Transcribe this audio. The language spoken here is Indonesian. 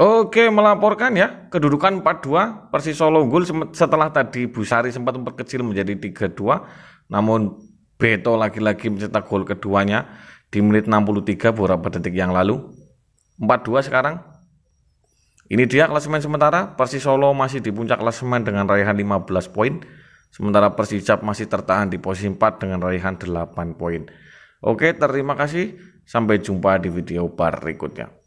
Oke, melaporkan ya kedudukan 4-2 Persis Solo unggul setelah tadi Busari sempat memperkecil menjadi 3-2 namun Beto lagi-lagi mencetak gol keduanya di menit 63 beberapa detik yang lalu. 4-2 sekarang. Ini dia klasemen sementara. Persis Solo masih di puncak klasemen dengan raihan 15 poin. Sementara Persijap masih tertahan di posisi 4 dengan raihan 8 poin. Oke, terima kasih. Sampai jumpa di video berikutnya.